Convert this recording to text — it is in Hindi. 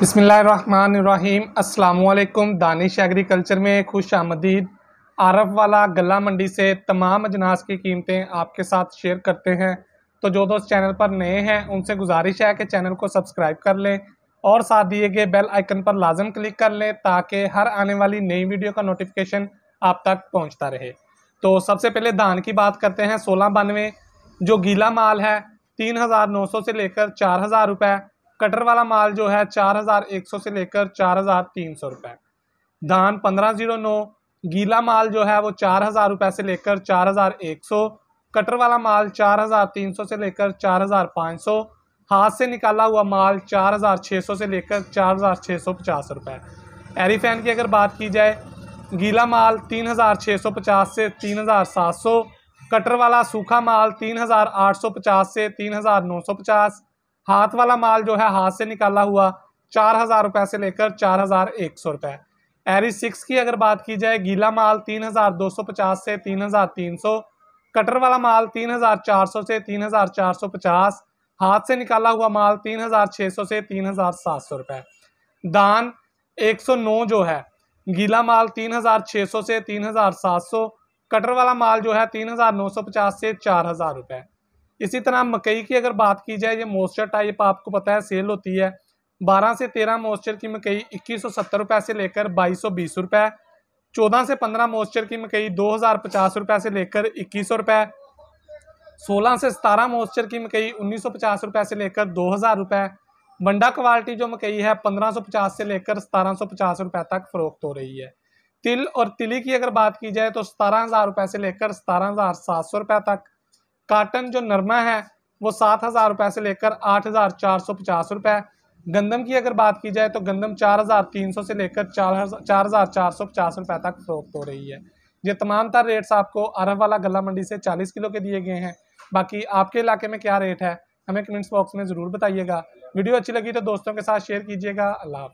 बसमीम् अल्लाम दानिश एग्रीकल्चर में खुश आमदीद आरफ वाला गला मंडी से तमाम अजनास की कीमतें आपके साथ शेयर करते हैं तो जो दोस्त चैनल पर नए हैं उनसे गुजारिश है कि चैनल को सब्सक्राइब कर लें और साथ दिए गए बेल आइकन पर लाजम क्लिक कर लें ताकि हर आने वाली नई वीडियो का नोटिफिकेशन आप तक पहुँचता रहे तो सबसे पहले धान की बात करते हैं सोलह बानवे जो गीला माल है तीन हज़ार नौ सौ से लेकर चार हज़ार रुपये कटर वाला माल जो है चार हज़ार एक सौ से लेकर चार हज़ार तीन सौ रुपये धान पंद्रह जीरो नौ गीला माल जो है वो चार हज़ार रुपये से लेकर चार हज़ार एक सौ कटर वाला माल चार हज़ार तीन सौ से लेकर चार हज़ार पाँच सौ हाथ से निकाला हुआ माल चार हज़ार छः सौ से लेकर चार हज़ार छः सौ पचास रुपए एरीफैन की अगर बात की जाए गीला माल तीन हज़ार छः सौ पचास से तीन हज़ार सात सौ कटर वाला सूखा माल तीन हज़ार आठ सौ पचास से तीन हज़ार नौ सौ पचास हाथ वाला माल जो है हाथ से निकाला हुआ चार हजार रुपये से लेकर चार हजार एक सौ रुपये एरी सिक्स की अगर बात की जाए गीला माल तीन हजार दो सौ पचास से तीन हजार तीन सौ कटर वाला माल तीन हजार चार सौ से तीन हजार चार सौ पचास हाथ से निकाला हुआ माल तीन हजार छः सौ से तीन हजार सात सौ रुपये दान एक सौ नौ जो है गीला माल तीन हजार छः सौ से तीन हजार सात सौ कटर वाला माल जो है तीन हजार नौ सौ पचास से चार हजार रुपये इसी तरह मकई की अगर बात की जाए ये मॉइस्चर टाइप आपको पता है सेल होती है बारह से तेरह मॉइस्चर की मकई इक्कीस सौ सत्तर से लेकर बाईस सौ बीस रुपये चौदह से पंद्रह मॉइस्चर की मकई दो हज़ार पचास रुपये से लेकर इक्कीस सौ रुपये सोलह से सतारह मॉइस्चर की मकई उन्नीस सौ पचास रुपये से लेकर दो हज़ार रुपये वंडा क्वालिटी जो मकई है पंद्रह सौ पचास से लेकर सतारह सौ पचास रुपये तक फ़रोख्त हो रही है तिल और तिली की अगर बात की जाए तो सतारह हज़ार रुपये से लेकर सतारह हज़ार सात सौ रुपये तक काटन जो नरमा है वो सात हज़ार रुपये से लेकर आठ हज़ार चार सौ पचास रुपये गंदम की अगर बात की जाए तो गंदम चार हज़ार तीन सौ से लेकर चार चार हज़ार चार सौ पचास रुपये तक फरोख्त हो रही है ये तमाम तर रेट्स आपको अरब वाला गला मंडी से चालीस किलो के दिए गए हैं बाकी आपके इलाके में क्या रेट है हमें कमेंट्स बॉक्स में ज़रूर बताइएगा वीडियो अच्छी लगी तो दोस्तों के साथ शेयर कीजिएगा अल्लाह